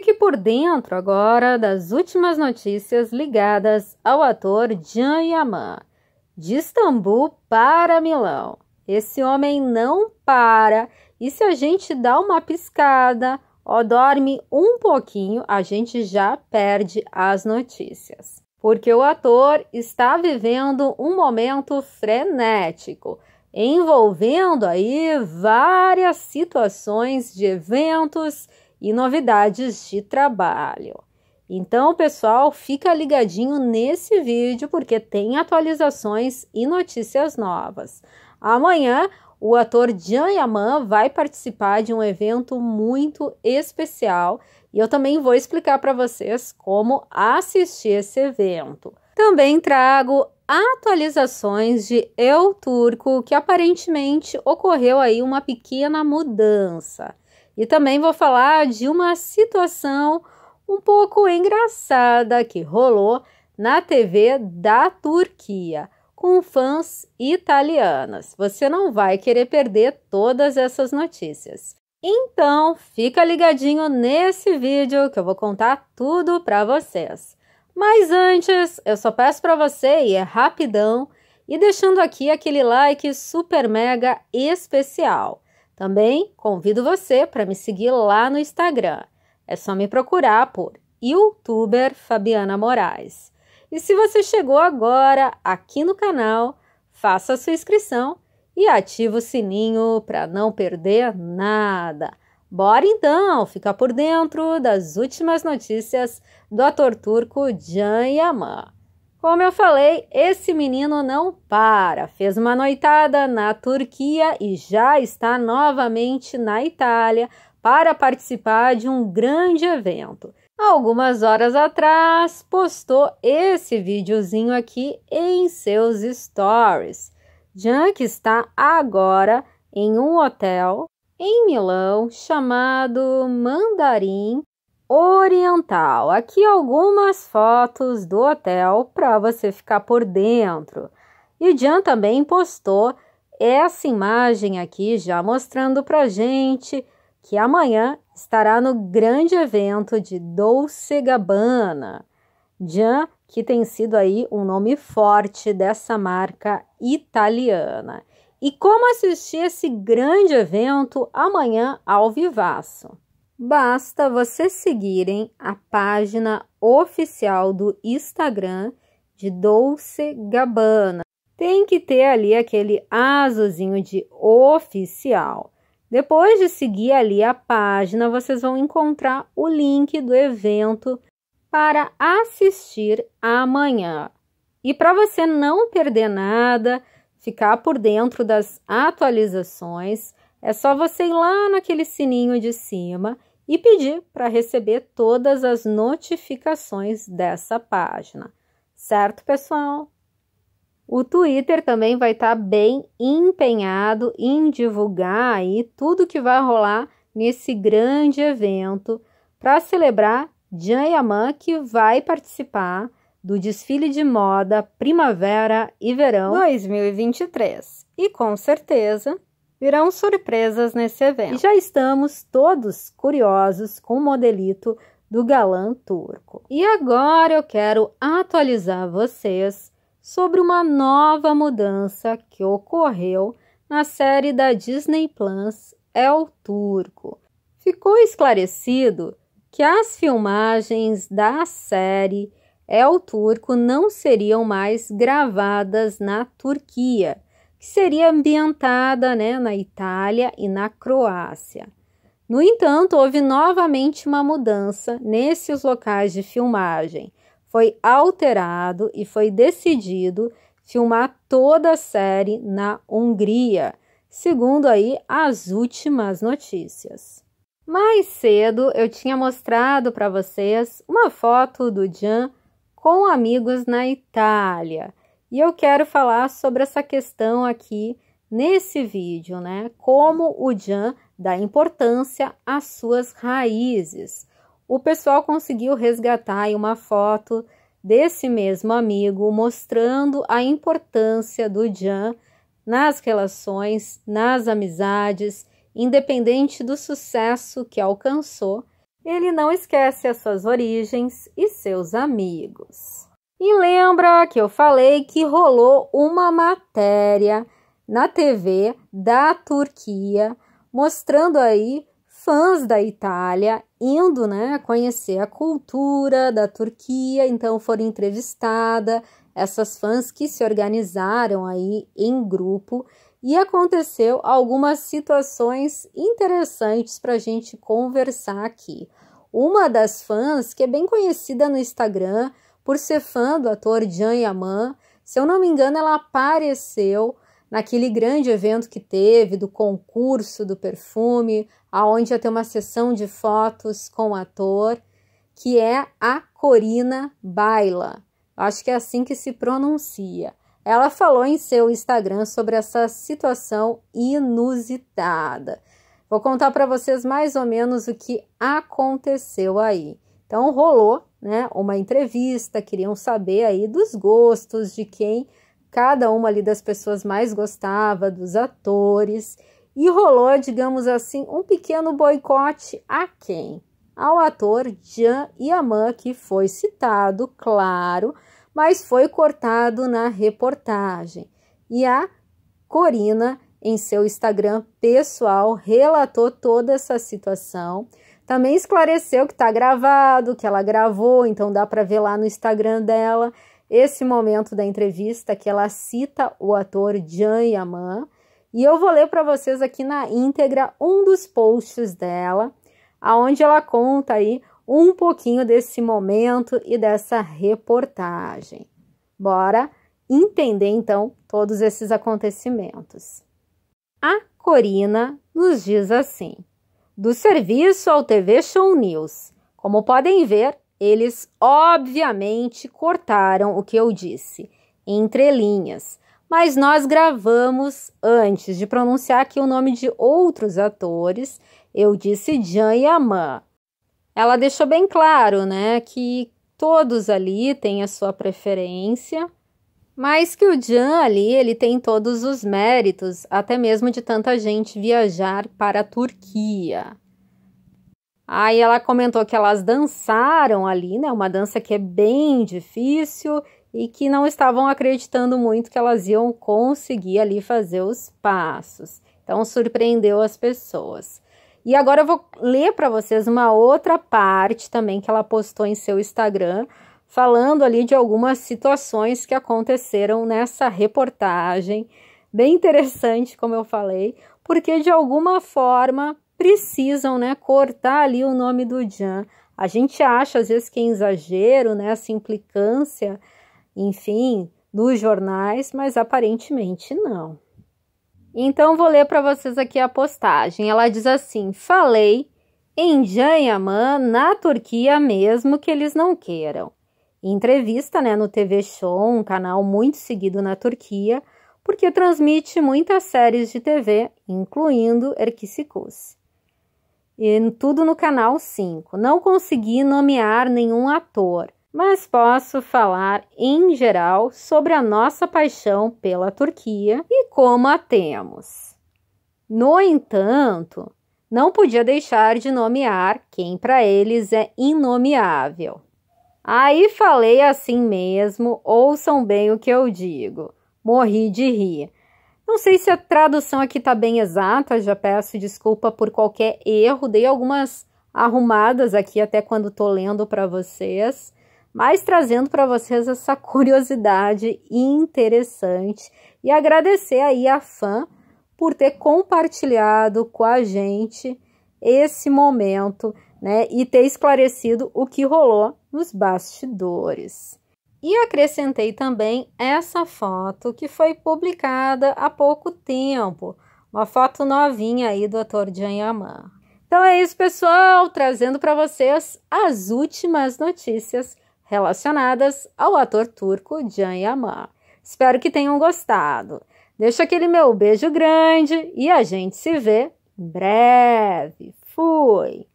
Fique por dentro agora das últimas notícias ligadas ao ator Jan Yaman, de Istambul para Milão. Esse homem não para e se a gente dá uma piscada ou dorme um pouquinho, a gente já perde as notícias. Porque o ator está vivendo um momento frenético, envolvendo aí várias situações de eventos e novidades de trabalho. Então, pessoal, fica ligadinho nesse vídeo porque tem atualizações e notícias novas. Amanhã, o ator Jean Yaman vai participar de um evento muito especial e eu também vou explicar para vocês como assistir esse evento. Também trago atualizações de El Turco, que aparentemente ocorreu aí uma pequena mudança. E também vou falar de uma situação um pouco engraçada que rolou na TV da Turquia com fãs italianas. Você não vai querer perder todas essas notícias. Então, fica ligadinho nesse vídeo que eu vou contar tudo para vocês. Mas antes, eu só peço para você e é rapidão e deixando aqui aquele like super mega especial. Também convido você para me seguir lá no Instagram. É só me procurar por youtuber Fabiana Moraes. E se você chegou agora aqui no canal, faça a sua inscrição e ative o sininho para não perder nada. Bora então ficar por dentro das últimas notícias do ator turco Can Yaman. Como eu falei, esse menino não para. Fez uma noitada na Turquia e já está novamente na Itália para participar de um grande evento. Algumas horas atrás, postou esse videozinho aqui em seus stories. Junk está agora em um hotel em Milão chamado Mandarim oriental. Aqui algumas fotos do hotel para você ficar por dentro. E o Jan também postou essa imagem aqui já mostrando para gente que amanhã estará no grande evento de Dolce Gabbana. Jan, que tem sido aí um nome forte dessa marca italiana. E como assistir esse grande evento amanhã ao vivaço? basta vocês seguirem a página oficial do Instagram de Dolce Gabbana. Tem que ter ali aquele azulzinho de oficial. Depois de seguir ali a página, vocês vão encontrar o link do evento para assistir amanhã. E para você não perder nada, ficar por dentro das atualizações, é só você ir lá naquele sininho de cima e pedir para receber todas as notificações dessa página. Certo, pessoal? O Twitter também vai estar tá bem empenhado em divulgar aí tudo que vai rolar nesse grande evento para celebrar Jean Yaman, que vai participar do desfile de moda Primavera e Verão 2023. E com certeza virão surpresas nesse evento. E já estamos todos curiosos com o modelito do galã turco. E agora eu quero atualizar vocês sobre uma nova mudança que ocorreu na série da Disney Plus É o Turco. Ficou esclarecido que as filmagens da série É o Turco não seriam mais gravadas na Turquia, que seria ambientada né, na Itália e na Croácia. No entanto, houve novamente uma mudança nesses locais de filmagem. Foi alterado e foi decidido filmar toda a série na Hungria, segundo aí as últimas notícias. Mais cedo eu tinha mostrado para vocês uma foto do Jan com amigos na Itália. E eu quero falar sobre essa questão aqui nesse vídeo, né? Como o Jan dá importância às suas raízes. O pessoal conseguiu resgatar uma foto desse mesmo amigo mostrando a importância do Jan nas relações, nas amizades, independente do sucesso que alcançou, ele não esquece as suas origens e seus amigos. E lembra que eu falei que rolou uma matéria na TV da Turquia mostrando aí fãs da Itália indo, né, conhecer a cultura da Turquia, então foram entrevistada essas fãs que se organizaram aí em grupo e aconteceu algumas situações interessantes para a gente conversar aqui. Uma das fãs que é bem conhecida no Instagram por ser fã do ator Jean Yaman. Se eu não me engano, ela apareceu naquele grande evento que teve do concurso do perfume, aonde ia ter uma sessão de fotos com o ator, que é a Corina Baila. Acho que é assim que se pronuncia. Ela falou em seu Instagram sobre essa situação inusitada. Vou contar para vocês mais ou menos o que aconteceu aí. Então rolou né, uma entrevista, queriam saber aí dos gostos de quem cada uma ali das pessoas mais gostava, dos atores, e rolou, digamos assim, um pequeno boicote a quem? Ao ator Jean Yaman, que foi citado, claro, mas foi cortado na reportagem. E a Corina, em seu Instagram pessoal, relatou toda essa situação também esclareceu que está gravado, que ela gravou, então dá para ver lá no Instagram dela esse momento da entrevista que ela cita o ator Jan Yaman. E eu vou ler para vocês aqui na íntegra um dos posts dela, aonde ela conta aí um pouquinho desse momento e dessa reportagem. Bora entender então todos esses acontecimentos. A Corina nos diz assim: do serviço ao TV Show News. Como podem ver, eles obviamente cortaram o que eu disse, entre linhas, mas nós gravamos antes de pronunciar aqui o nome de outros atores. Eu disse Jan e Ela deixou bem claro, né, que todos ali têm a sua preferência mas que o Jean ali, ele tem todos os méritos, até mesmo de tanta gente viajar para a Turquia. Aí ela comentou que elas dançaram ali, né? Uma dança que é bem difícil e que não estavam acreditando muito que elas iam conseguir ali fazer os passos. Então surpreendeu as pessoas. E agora eu vou ler para vocês uma outra parte também que ela postou em seu Instagram falando ali de algumas situações que aconteceram nessa reportagem. Bem interessante, como eu falei, porque de alguma forma precisam, né, cortar ali o nome do Jan. A gente acha às vezes que é exagero, né, essa implicância, enfim, dos jornais, mas aparentemente não. Então vou ler para vocês aqui a postagem. Ela diz assim: "Falei em Jan Yaman na Turquia mesmo que eles não queiram entrevista né, no TV Show, um canal muito seguido na Turquia, porque transmite muitas séries de TV, incluindo Erkisikus. E tudo no canal 5. Não consegui nomear nenhum ator, mas posso falar em geral sobre a nossa paixão pela Turquia e como a temos. No entanto, não podia deixar de nomear quem para eles é inomeável, Aí falei assim mesmo, ouçam bem o que eu digo. Morri de rir. Não sei se a tradução aqui tá bem exata, já peço desculpa por qualquer erro, dei algumas arrumadas aqui até quando tô lendo para vocês, mas trazendo para vocês essa curiosidade interessante e agradecer aí a fã por ter compartilhado com a gente esse momento, né, e ter esclarecido o que rolou nos bastidores. E acrescentei também essa foto que foi publicada há pouco tempo, uma foto novinha aí do ator Jan Yaman Então é isso, pessoal, trazendo para vocês as últimas notícias relacionadas ao ator turco Jan Yaman Espero que tenham gostado. Deixa aquele meu beijo grande e a gente se vê em breve. Fui!